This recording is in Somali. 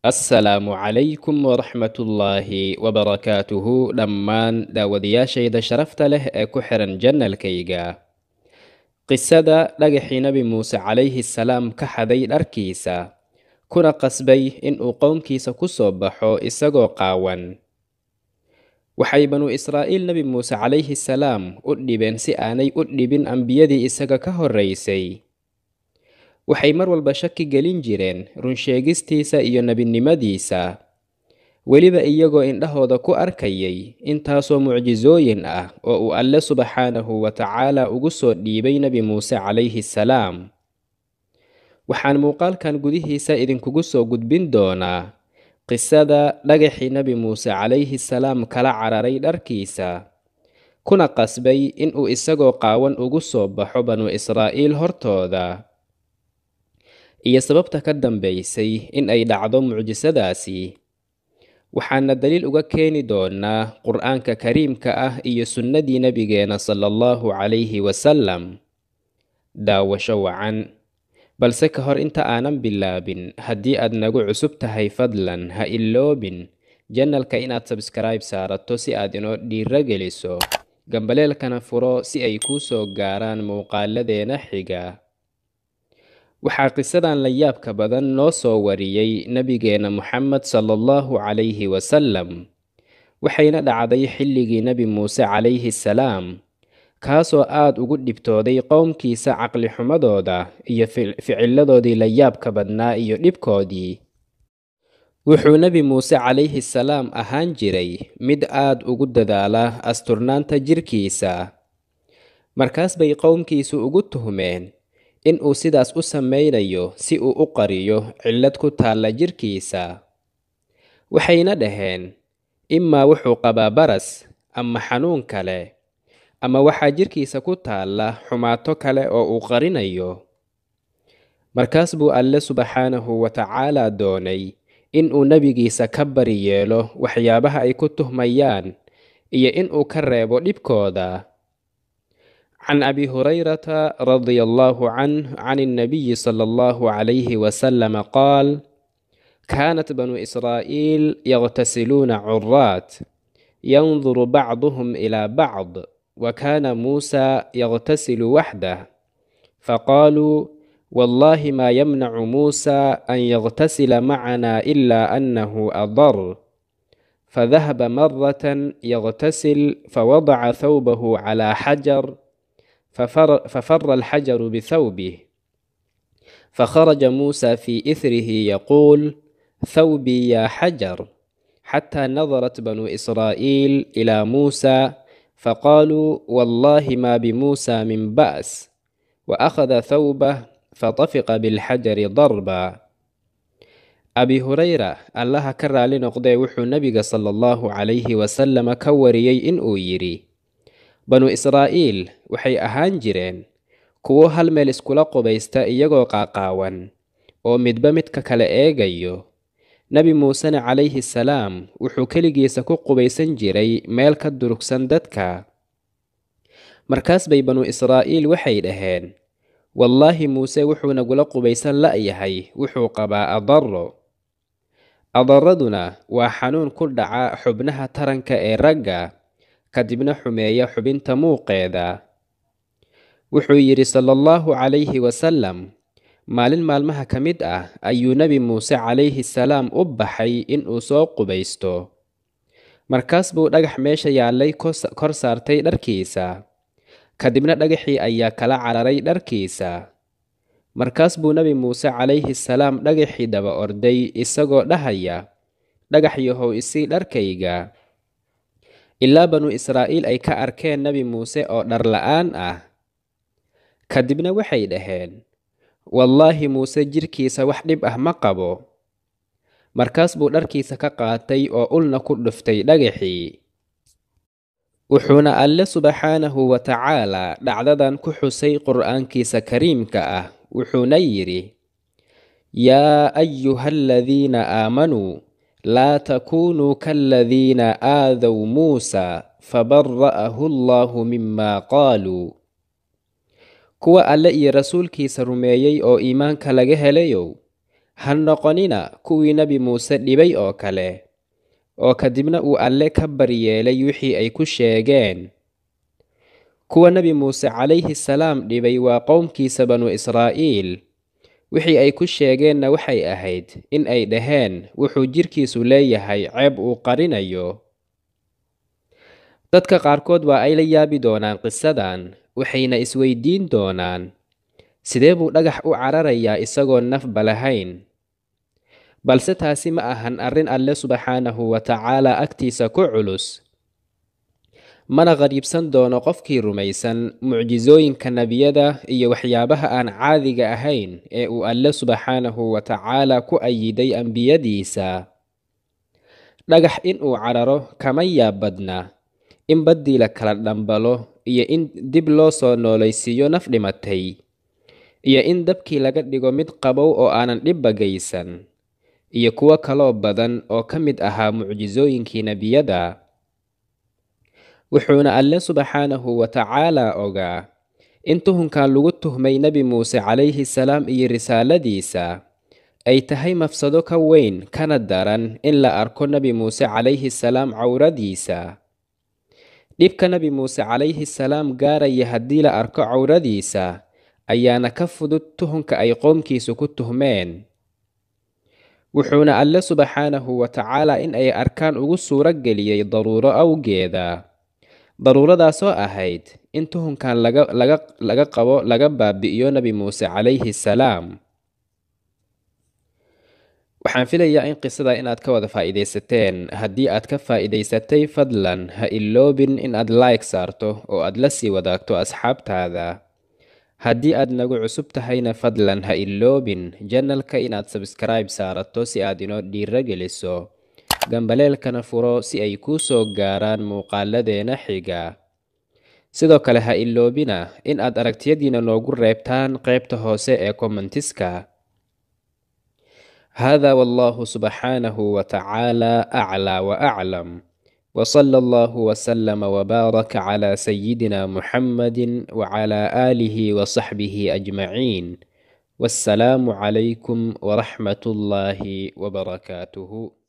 assalaamu calaykum waraxmatullaahi wabarakaatuhu dhammaan daawadayaashayda sharafta leh ee ku xiran janalkayga qisada dhagaxii nebi muuse calayhi salaam ka xaday dharkiisa kuna qasbay inuu qownkiisa ku soo baxo isagoo qaawan waxay banu israa'iil nebi muuse calayhi salaam u dhibeen si aanay u dhibin ambiyadii isaga ka horraysay waxay mar walba shaki gelin jireen runsheegistiisa iyo nebinimadiisa weliba iyagoo indhahooda ku arkayay intaasoo mucjizooyin ah oo uu alle subxaanahu wa tacaala ugu soo dhiibay nebi muuse calayhi salaam waxaan muuqaalkan gudihiisa idinkugu soo gudbin doonaa qisada dhagaxii nebi muuse calayhi salaam kala cararay dharkiisa kuna qasbay inuu isagoo qaawan ugu soo baxo banu israa'iil hortooda iyo sababta ka dambaysay in ay dhacdo mucjisadaasi waxaana daliil uga keeni doonaa qur-aanka kariimka ah iyo sunnadii nebigeenna sala allahu calayhi wasalam daawasho wacan balse ka hor inta aanan bilaabin haddii aad nagu cusub tahay fadlan ha iloobin janalka inaad sabskribe saarato si aad inoo dhiira geliso gambaleelkana furo si ay kuu soo gaaraan muuqaaladeena xiga waxaa qisadan la yaabka badan noo soo wariyey nebigeenna moxamed sala allahu calayhi wasalam waxayna dhacday xilligii nebi muuse calayhi salaam kaasoo aad ugu dhibtooday qowmkiisa caqlixumadooda iyo ficilladoodii la yaabka badnaa iyo dhibkoodii wuxuu nebi muuse calayhi salaam ahaan jiray mid aad ugu dadaala asturnaanta jirkiisa markaas bay qowmkiisu ugu tuhmeen in uu sidaas u samaynayo si uu u qariyo cillad ku taalla jidhkiisa waxayna dhaheen imaa wuxuu qabaa baras ama xanuun kale ama waxaa jirkiisa ku taalla xumaato kale oo uu qarinayo markaas buu alle subxaanahu wa tacaalaa doonay in uu nebigiisa ka bari yeelo waxyaabaha ay ku tuhmayaan iyo in uu ka reebo dhibkooda عن ابي هريره رضي الله عنه عن النبي صلى الله عليه وسلم قال كانت بنو اسرائيل يغتسلون عرات ينظر بعضهم الى بعض وكان موسى يغتسل وحده فقالوا والله ما يمنع موسى ان يغتسل معنا الا انه اضر فذهب مره يغتسل فوضع ثوبه على حجر ففر, ففر الحجر بثوبه فخرج موسى في إثره يقول ثوبي يا حجر حتى نظرت بنو إسرائيل إلى موسى فقالوا والله ما بموسى من بأس وأخذ ثوبه فطفق بالحجر ضربا أبي هريرة الله كرى لنقضي وحو النبي صلى الله عليه وسلم كوريي إن أويري banu israa'iil waxay ahaan jireen kuwo hal meel iskula qubaysta iyagoo qaaqaawan oo midba midka kale eegayo nebi muusena calayhi salaam wuxuu keligiisa ku qubaysan jiray meel ka durugsan dadka markaas bay banu israa'iil waxay dhaheen wallaahi muuse wuxuu nagula qubaysan la'yahay wuxuu qabaa adarro adarraduna waa xanuun ku dhaca xubnaha taranka ee ragga kadibna xumeeya xubinta muuqeeda wuxuu yidhi sala allahu calayhi wasalam maalin maalmaha ka mid ah ayuu nebi muuse calayhi salaam u baxay in uu soo qubaysto markaas buu dhagax meesha yaallay kor saartay dharkiisa kadibna dhagaxii ayaa kala cararay dharkiisa markaas buu nebi muuse calayhi salaam dhagaxii daba orday isagoo dhahaya dhagax yahow isii dharkayga ilaa banu israa'iil ay ka arkeen nebi muuse oo dhar la'aan ah kadibna waxay dhaheen wallaahi muuse jidhkiisa wax dhib ah ma qabo markaas buu dharkiisa ka qaatay oo ulna ku dhuftay dhagaxii wuxuuna alle subxaanahu wa tacaalaa dhacdadan ku xusay qur'aankiisa kariimka ah wuxuuna yidhi yaa ayuha aladiina aamanuu laa takunuu kaladiina aadaw muusa fabara'ahu allaahu mimaa qaaluu kuwa alle iyo rasuulkiisa rumeeyey oo iimaanka laga helayow ha noqonina kuwii nebi muuse dhibay oo kale oo kadibna uu alle ka baryeelay wixii ay ku sheegeen kuwa nebi muuse calayhi salaam dhibay waa qowmkiisa banu israa'iil wixii ay ku sheegeenna waxay ahayd in ay dhaheen wuxuu jirkiisu leeyahay ceeb uu qarinayo dadka qaarkood waa ay la yaabi doonaan qisadan waxayna isweydiin doonaan sidee buu dhagax u cararayaa isagoo nafba lahayn balse taasi ma ahan arrin alle subxaanahu wa tacaala agtiisa ku culus mana qariibsan doono qofkii rumaysan mucjisooyinka nebiyada iyo waxyaabaha aan caadiga ahayn ee uu alle subxaanahu wa tacaala ku ayiday ambiyadiisa dhagax inuu cararo kama yaab badna in baddii la kala dhambalo iyo in dib loo soo noolaysiiyo naf dhimatay iyo in dabkii laga dhigo mid qabow oo aanan dhibba geysan iyo kuwo kaloo badan oo ka mid ahaa mucjisooyinkii nebiyada wuxuuna alle subxaanahu wa tacaalaa ogaa in tuhunkan lagu tuhmay nebi muuse calayhi salaam iyo risaaladiisa ay tahay mafsado ka weyn kana daran in la arko nebi muuse calayhi salaam cawradiisa dhibka nebi muuse calayhi salaam gaaraya haddii la arko cawradiisa ayaana ka fudud tuhunka ay qoomkiisu ku tuhmeen wuxuuna alle subxaanahu wa tacaalaa in ay arkaan ugu suuro geliyey daruuro awgeeda daruuradaasoo ahayd in tuhunkan laga qabo laga baabi'iyo nebi muuse calayhi salaam waxaan filayaa in qisada inaad ka wada faa'iidaysateen haddii aad ka faa'iidaysatay fadlan ha iloobin in aad like saarto oo aad la sii wadaagto asxaabtaada haddii aad nagu cusub tahayna fadlan ha iloobin janalka inaad sabskribe saarato si aad inoo dhiira geliso gambaleelkana furo si ay kuu soo gaaraan muuqaaladeena xiga sidoo kale ha iloobina in aad aragtiyadiina noogu reebtaan qaybta hoose ee kommentiska هذا والله سبحانه وتعالى أعلى وأعلم وصلى الله وسلم وبارك على سيدنا محمد وعلى آله وصحبه أجمعين والسلام عليكم ورحمة الله وبركاته